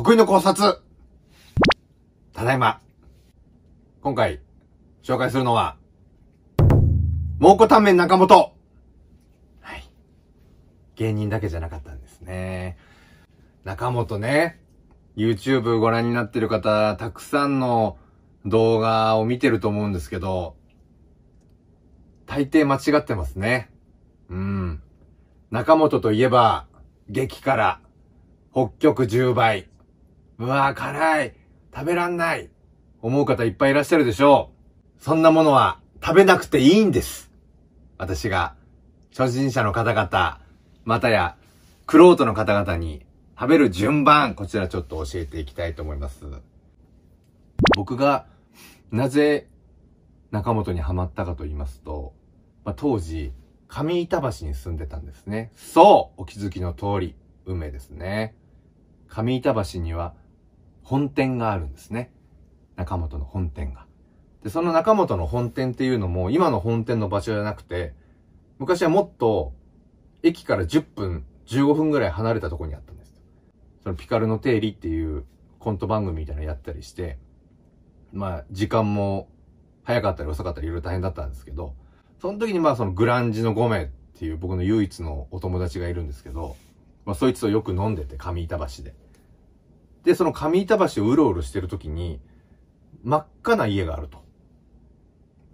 得意の考察ただいま。今回、紹介するのは、蒙古タンメン中本はい。芸人だけじゃなかったんですね。中本ね、YouTube ご覧になってる方、たくさんの動画を見てると思うんですけど、大抵間違ってますね。うん。中本といえば、激辛、北極10倍、うわー辛い食べらんない思う方いっぱいいらっしゃるでしょう。そんなものは食べなくていいんです。私が初心者の方々、またや、クロートの方々に食べる順番、こちらちょっと教えていきたいと思います。僕がなぜ中本にハマったかと言いますと、まあ、当時、上板橋に住んでたんですね。そうお気づきの通り、運命ですね。上板橋には本店があるんですね。中本の本店が。で、その中本の本店っていうのも、今の本店の場所じゃなくて、昔はもっと、駅から10分、15分ぐらい離れたところにあったんです。そのピカルの定理っていうコント番組みたいなのやったりして、まあ、時間も早かったり遅かったりいろいろ大変だったんですけど、その時にまあそのグランジの5名っていう僕の唯一のお友達がいるんですけど、まあそいつとよく飲んでて、上板橋で。で、その上板橋をうろうろしてるときに、真っ赤な家があると。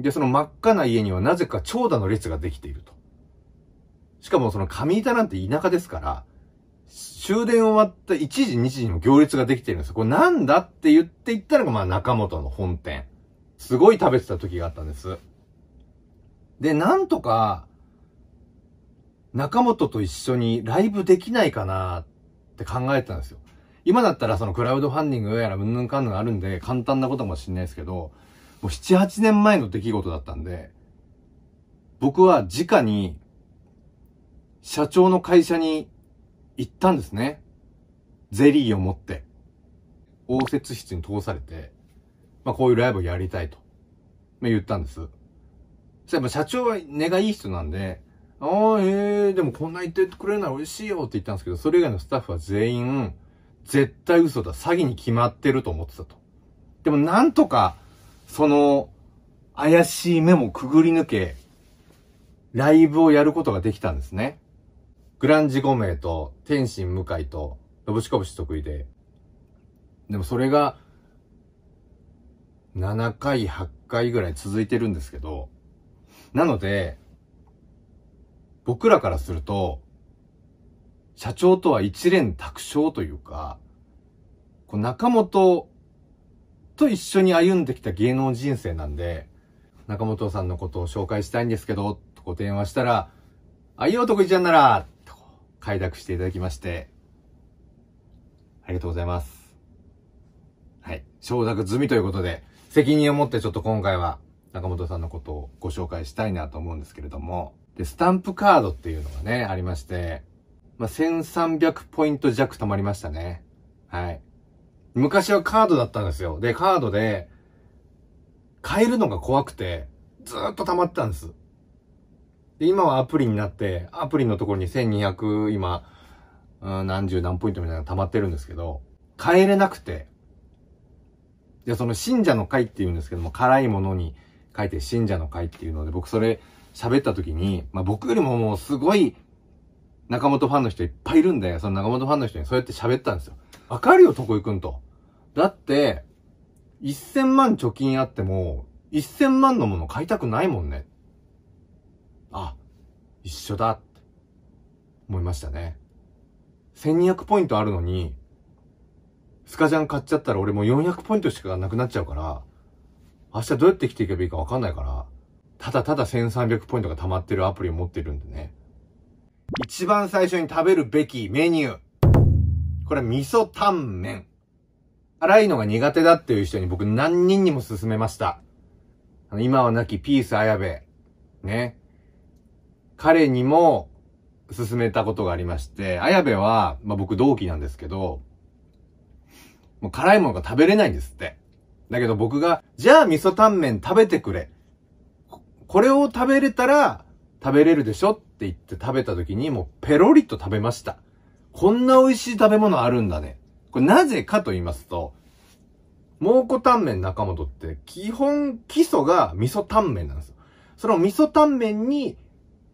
で、その真っ赤な家にはなぜか長蛇の列ができていると。しかもその上板なんて田舎ですから、終電終わった1時2時にも行列ができてるんですよ。これなんだって言っていったのがまあ中本の本店。すごい食べてた時があったんです。で、なんとか、中本と一緒にライブできないかなって考えてたんですよ。今だったらそのクラウドファンディングやらうんぬんかんぬんあるんで、簡単なことかもしんないですけど、もう7、8年前の出来事だったんで、僕は直に、社長の会社に行ったんですね。ゼリーを持って、応接室に通されて、まあこういうライブをやりたいと、まあ、言ったんです。そしたら社長は根がいい人なんで、ああ、ええー、でもこんな言ってくれるなら嬉しいよって言ったんですけど、それ以外のスタッフは全員、絶対嘘だ。詐欺に決まってると思ってたと。でもなんとか、その、怪しい目もくぐり抜け、ライブをやることができたんですね。グランジ5名と、天心向井と、のぶしこぶし得意で。でもそれが、7回、8回ぐらい続いてるんですけど、なので、僕らからすると、社長とは一連卓章というか、こう中本と一緒に歩んできた芸能人生なんで、中本さんのことを紹介したいんですけど、とご電話したら、あ、いいよ、徳井ちゃんなら、と快諾していただきまして、ありがとうございます。はい。承諾済みということで、責任を持ってちょっと今回は中本さんのことをご紹介したいなと思うんですけれども、で、スタンプカードっていうのがね、ありまして、まあ、1300ポイント弱貯まりましたね。はい。昔はカードだったんですよ。で、カードで、変えるのが怖くて、ずーっと溜まったんです。で、今はアプリになって、アプリのところに1200、今、うん、何十何ポイントみたいなの溜まってるんですけど、変えれなくて。で、その信者の会って言うんですけども、辛いものに書いて信者の会っていうので、僕それ喋った時に、まあ僕よりももうすごい中本ファンの人いっぱいいるんで、その中本ファンの人にそうやって喋ったんですよ。わかるよ、こ井くんと。だって、1000万貯金あっても、1000万のもの買いたくないもんね。あ、一緒だって思いましたね。1200ポイントあるのに、スカジャン買っちゃったら俺も400ポイントしかなくなっちゃうから、明日どうやって生きていけばいいかわかんないから、ただただ1300ポイントが溜まってるアプリを持ってるんでね。一番最初に食べるべきメニュー。これ味噌タンメン。辛いのが苦手だっていう人に僕何人にも勧めました。今は亡きピース綾部。ね。彼にも勧めたことがありまして、綾部は、まあ、僕同期なんですけど、もう辛いものが食べれないんですって。だけど僕が、じゃあ味噌タンメン食べてくれ。これを食べれたら食べれるでしょっって言って食べた時にもうペロリと食べました。こんな美味しい食べ物あるんだね。これなぜかと言いますと、蒙古タンメン中本って基本基礎が味噌タンメンなんですよ。その味噌タンメンに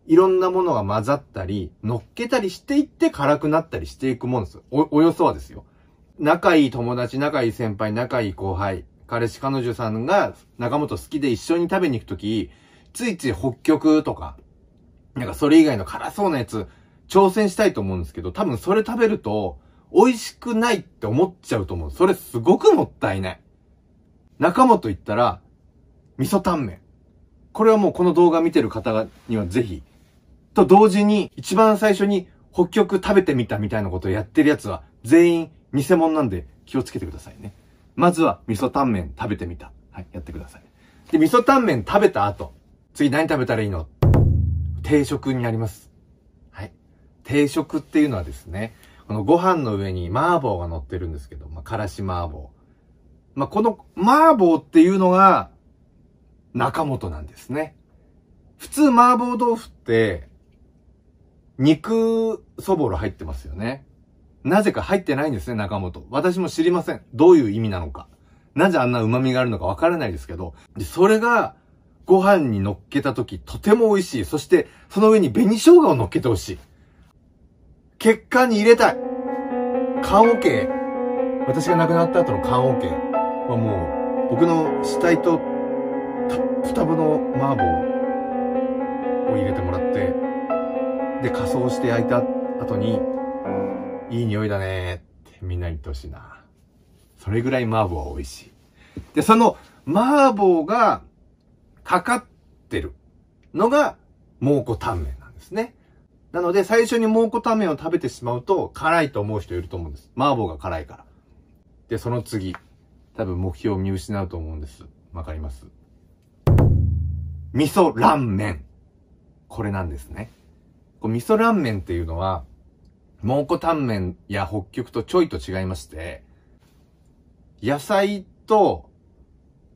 いろんなものが混ざったり、乗っけたりしていって辛くなったりしていくもんですよ。お、およそはですよ。仲いい友達、仲いい先輩、仲いい後輩、彼氏彼女さんが中本好きで一緒に食べに行くとき、ついつい北極とか、なんかそれ以外の辛そうなやつ、挑戦したいと思うんですけど、多分それ食べると、美味しくないって思っちゃうと思う。それすごくもったいない。中本言ったら、味噌タンメン。これはもうこの動画見てる方にはぜひ。と同時に、一番最初に北極食べてみたみたいなことをやってるやつは、全員偽物なんで気をつけてくださいね。まずは味噌タンメン食べてみた。はい、やってください。で、味噌タンメン食べた後、次何食べたらいいの定食になります。はい。定食っていうのはですね、このご飯の上に麻婆が乗ってるんですけど、まあ、からし麻婆。まあ、この麻婆っていうのが中本なんですね。普通麻婆豆腐って、肉そぼろ入ってますよね。なぜか入ってないんですね、中本。私も知りません。どういう意味なのか。なぜあんな旨味があるのかわからないですけど、それがご飯に乗っけた時とても美味しい。そしてその上に紅生姜を乗っけてほしい。血管に入れたい。缶オケ私が亡くなった後の缶オケはもう僕の死体とたっぷの麻婆を入れてもらって、で仮装して焼いた後に、いい匂いだねってみんなに言ってほしいな。それぐらい麻婆は美味しい。で、その麻婆がかかってるのが蒙古タンメンなんですね。なので最初に蒙古タンメンを食べてしまうと辛いと思う人いると思うんです。麻婆が辛いから。で、その次、多分目標を見失うと思うんです。わかります味噌ラーメン。これなんですね。こ味噌ラーメンっていうのは、蒙古タンメンや北極とちょいと違いまして、野菜と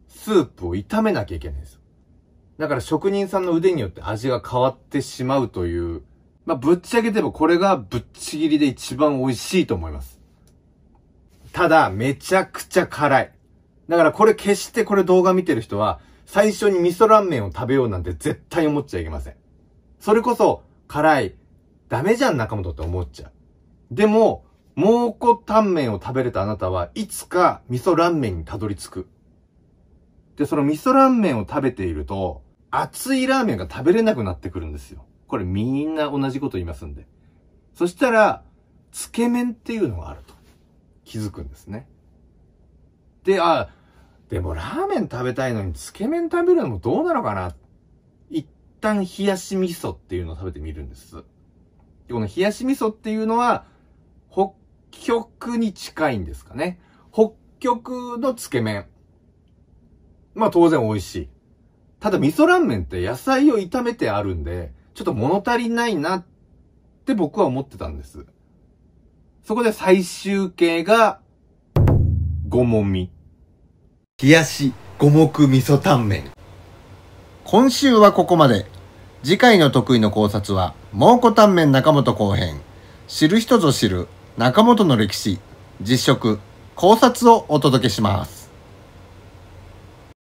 スープを炒めなきゃいけないんですだから職人さんの腕によって味が変わってしまうという、まあ、ぶっちゃけてもこれがぶっちぎりで一番美味しいと思います。ただ、めちゃくちゃ辛い。だからこれ決してこれ動画見てる人は、最初に味噌ラーメンを食べようなんて絶対思っちゃいけません。それこそ、辛い、ダメじゃん中本って思っちゃう。でも、蒙古タンメンを食べれたあなたはいつか味噌ラーメンにたどり着く。で、その味噌ラーメンを食べていると、熱いラーメンが食べれなくなってくるんですよ。これみんな同じこと言いますんで。そしたら、つけ麺っていうのがあると気づくんですね。で、あ、でもラーメン食べたいのにつけ麺食べるのもどうなのかな一旦冷やし味噌っていうのを食べてみるんです。でこの冷やし味噌っていうのは、北極に近いんですかね。北極のつけ麺。まあ当然美味しい。ただ味噌ラーメンって野菜を炒めてあるんで、ちょっと物足りないなって僕は思ってたんです。そこで最終形が、五もみ。冷やし五目味噌タンメン。今週はここまで。次回の得意の考察は、蒙古タンメン中本後編。知る人ぞ知る中本の歴史、実食、考察をお届けします。